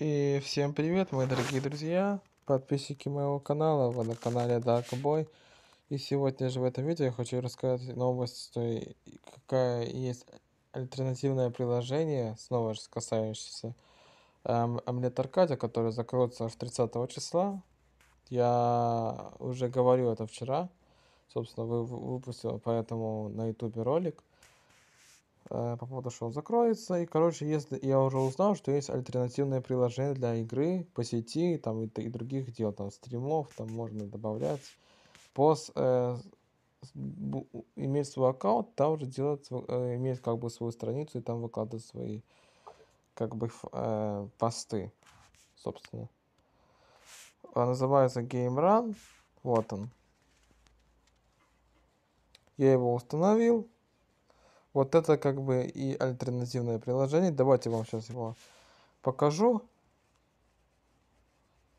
И всем привет, мои дорогие друзья, подписчики моего канала, вы на канале Dark Boy. И сегодня же в этом видео я хочу рассказать новость, что какая есть альтернативное приложение, снова же касающееся эм, Амлет Аркадия, которое закроется аж 30 числа. Я уже говорил это вчера, собственно, вы, выпустил поэтому на ютубе ролик. Э, по поводу, что он закроется. И, короче, если я уже узнал, что есть альтернативное приложение для игры по сети там, и, и других дел, там стримов, там можно добавлять. Пос э, имеет свой аккаунт, там уже делать э, имеет как бы свою страницу и там выкладывать свои как бы э, посты, собственно. Он а, называется Game Run. Вот он. Я его установил. Вот это как бы и альтернативное приложение. Давайте вам сейчас его покажу.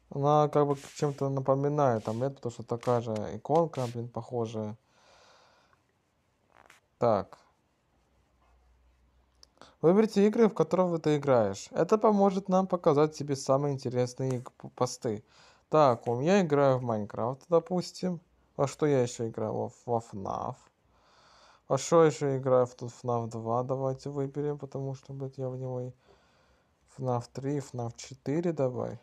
Она как бы чем-то напоминает там это потому что такая же иконка, блин, похожая. Так. Выберите игры, в которых ты играешь. Это поможет нам показать тебе самые интересные посты. Так, у меня играю в Майнкрафт, допустим. А что я еще играл? Во, во FNAF. А что еще играю в тут FNAF 2? Давайте выберем, потому что, блядь, я в него и FNAF 3, и FNAF 4 давай.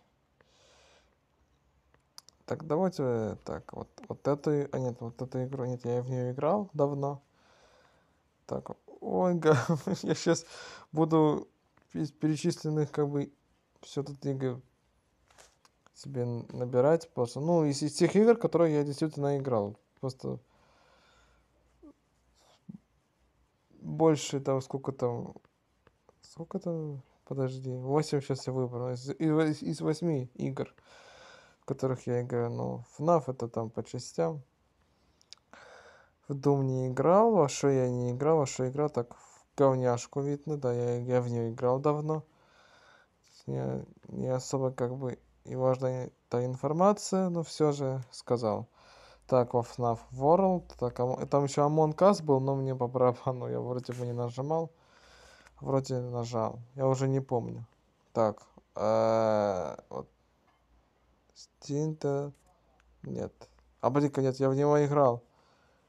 Так, давайте э, так, вот, вот эту, а нет, вот эту игру, нет, я в нее играл давно. Так, ой, га я сейчас буду из перечисленных, как бы, все тут игры себе набирать просто. Ну, из, из тех игр, которые я действительно играл. Просто больше того сколько там... Сколько там... Подожди, 8 сейчас я выбрал. Из, из, из 8 игр, в которых я играю, ну, FNAF это там по частям. В Doom не играл, во что я не играл, во что играл, так в говняшку видно, да, я, я в нее играл давно. Не, не особо как бы и важная та информация, но все же сказал. Так, во FNAF World. Так, а, там еще Among Us был, но мне по барабану. Я вроде бы не нажимал. Вроде нажал. Я уже не помню. Так. Э -э вот. Стинта. Нет. А блин, нет, я в него играл.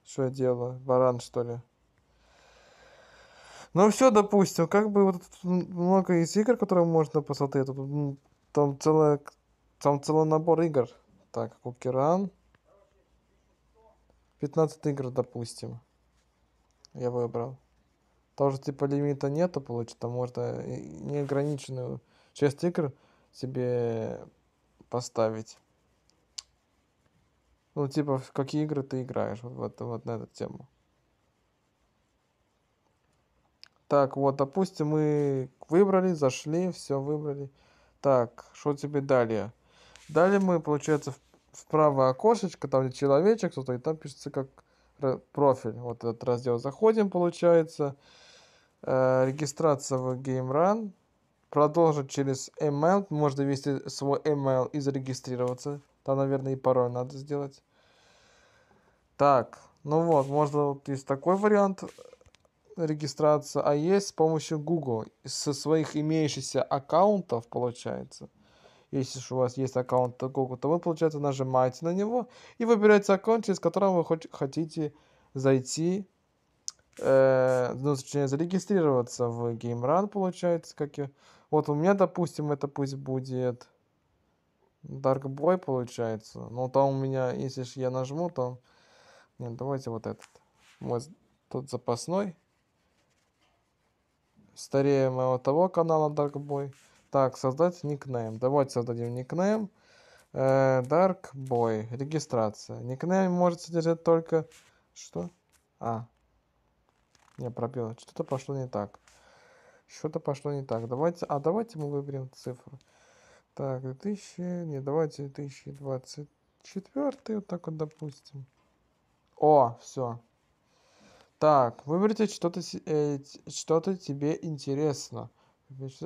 Что я делаю? Баран, что ли? Ну все, допустим, как бы вот много из игр, которые можно посмотреть. Там целая, там целый набор игр. Так, Кукеран. 15 игр, допустим, я выбрал. Потому что, типа, лимита нету, получится, можно неограниченную часть игр себе поставить. Ну, типа, в какие игры ты играешь, вот, вот, вот на эту тему. Так, вот, допустим, мы выбрали, зашли, все выбрали. Так, что тебе далее? Далее мы, получается, в в правое окошечко, там где человечек, кто-то, и там пишется как профиль. Вот этот раздел заходим, получается. Э, регистрация в GameRun. Продолжить через email. Можно ввести свой email и зарегистрироваться. Там, наверное, и пароль надо сделать. Так, ну вот, можно вот есть такой вариант регистрации, а есть с помощью Google. Со своих имеющихся аккаунтов, получается – если у вас есть аккаунт Google, то вы, получается, нажимаете на него и выбираете аккаунт, через который вы хотите зайти, э, ну, точнее, зарегистрироваться в GameRun, получается, как я... Вот у меня, допустим, это пусть будет Dark Boy, получается. Но там у меня, если же я нажму, то... Нет, давайте вот этот. Мой тот запасной. Старее моего того канала Dark Boy. Так, создать никнейм. Давайте создадим никнейм. Э, Dark Boy. Регистрация. Никнейм может содержать только... Что? А. Не пробил. Что-то пошло не так. Что-то пошло не так. Давайте... А давайте мы выберем цифру. Так, 2000... Не, давайте 2024. Вот так вот, допустим. О, все. Так, выберите что-то э, что тебе интересно.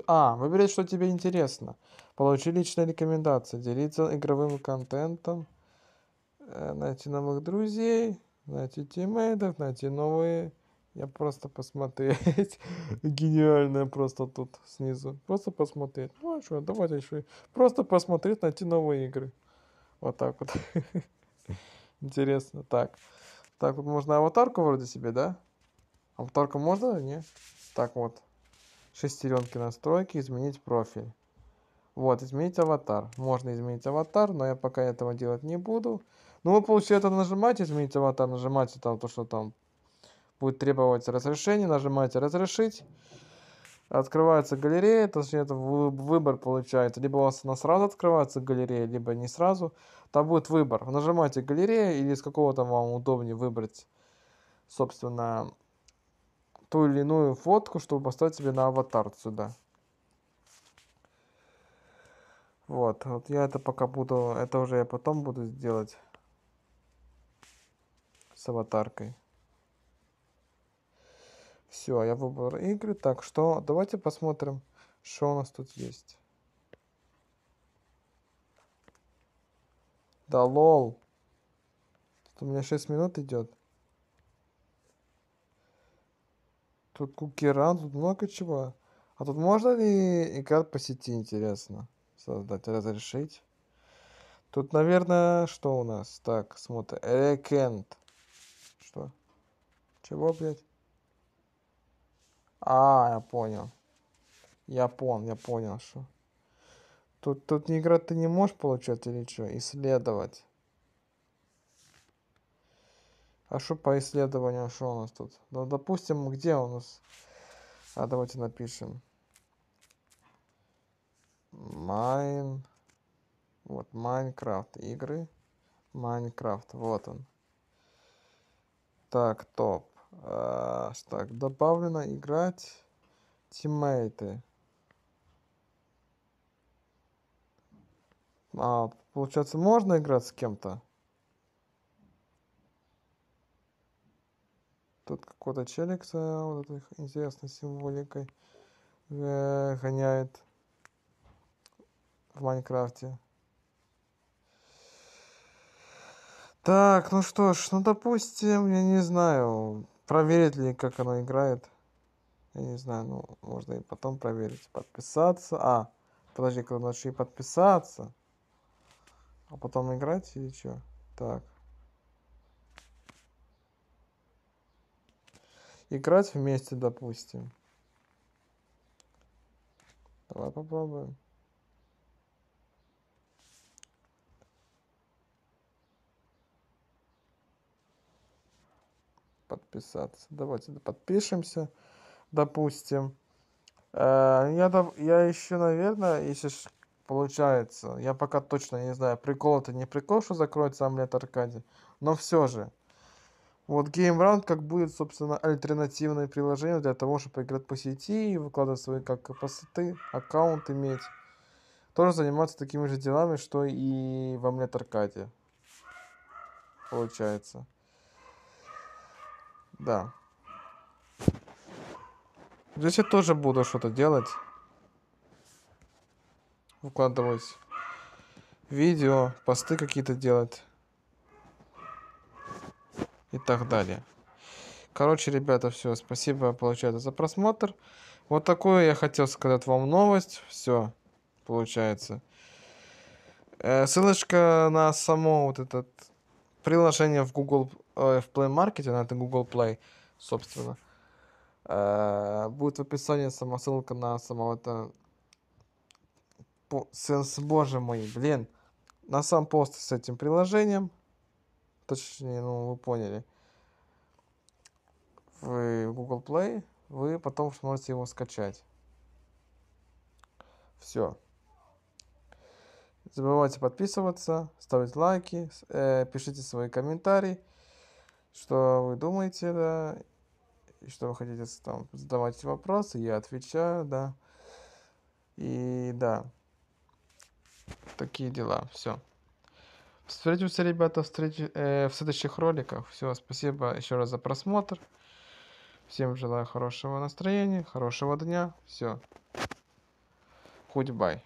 А, выбери, что тебе интересно. Получи личные рекомендации. Делиться игровым контентом. Э, найти новых друзей. Найти тиммейтов. Найти новые... Я просто посмотреть. Гениальное просто тут снизу. Просто посмотреть. Ну а что, давайте еще. Просто посмотреть, найти новые игры. Вот так вот. Интересно. Так. Так, вот можно аватарку вроде себе, да? Аватарку можно? А Нет? Так вот шестеренки настройки, изменить профиль. Вот, изменить аватар. Можно изменить аватар, но я пока этого делать не буду. Ну, вы, получается, нажимать изменить аватар, нажимаете там то, что там будет требовать разрешение, нажимаете разрешить. Открывается галерея, точнее это выбор получается. Либо у вас она сразу открывается галерея, либо не сразу. Там будет выбор. Нажимаете галерея или из какого там вам удобнее выбрать, собственно, ту или иную фотку, чтобы поставить себе на аватар сюда. Вот, вот я это пока буду, это уже я потом буду сделать с аватаркой. Все, я выбрал игры, так что давайте посмотрим, что у нас тут есть. Да лол. Тут у меня 6 минут идет. Тут кукеран, тут много чего. А тут можно ли играть по сети, интересно? Создать, разрешить. Тут, наверное, что у нас? Так, смотрим. Рекент. Что? Чего, блядь? А, я понял. Я понял, я понял, что... Тут, тут не играть ты не можешь, получать или что? Исследовать. А что по исследованиям, что у нас тут? Ну, допустим, где у нас? А давайте напишем. Майн. Вот, Майнкрафт игры. Майнкрафт, вот он. Так, топ. А, так, добавлено играть тиммейты. А, получается, можно играть с кем-то? Кота Челикса, э, вот этой интересной символикой, э, гоняет в Майнкрафте. Так, ну что ж, ну допустим, я не знаю, проверить ли, как она играет. Я не знаю, ну, можно и потом проверить. Подписаться. А, подожди, когда ночи подписаться. А потом играть или что? Так. играть вместе, допустим. Давай попробуем. Подписаться. Давайте подпишемся, допустим. Э, я, я еще, наверное, если получается, я пока точно не знаю, прикол это не прикол, что закроет сам Лет Аркадий, но все же. Вот Game Round как будет, собственно, альтернативное приложение для того, чтобы играть по сети и выкладывать свои как посты, аккаунт иметь. Тоже заниматься такими же делами, что и в Омлет Аркаде. Получается. Да. Здесь я тоже буду что-то делать. Выкладывать видео, посты какие-то делать и так далее. Короче, ребята, все, спасибо, получается, за просмотр. Вот такую я хотел сказать вам новость. Все, получается. Э, ссылочка на само вот это приложение в Google, э, в Play Market, на это Google Play, собственно. Э, будет в описании сама ссылка на самого это... Сенс, боже мой, блин. На сам пост с этим приложением точнее, ну, вы поняли, в Google Play, вы потом сможете его скачать. Все. забывайте подписываться, ставить лайки, э, пишите свои комментарии, что вы думаете, да, и что вы хотите там задавать вопросы, я отвечаю, да. И да, такие дела, все. Встретимся, ребята, встреч... э, в следующих роликах. Все, спасибо еще раз за просмотр. Всем желаю хорошего настроения, хорошего дня. Все. бай.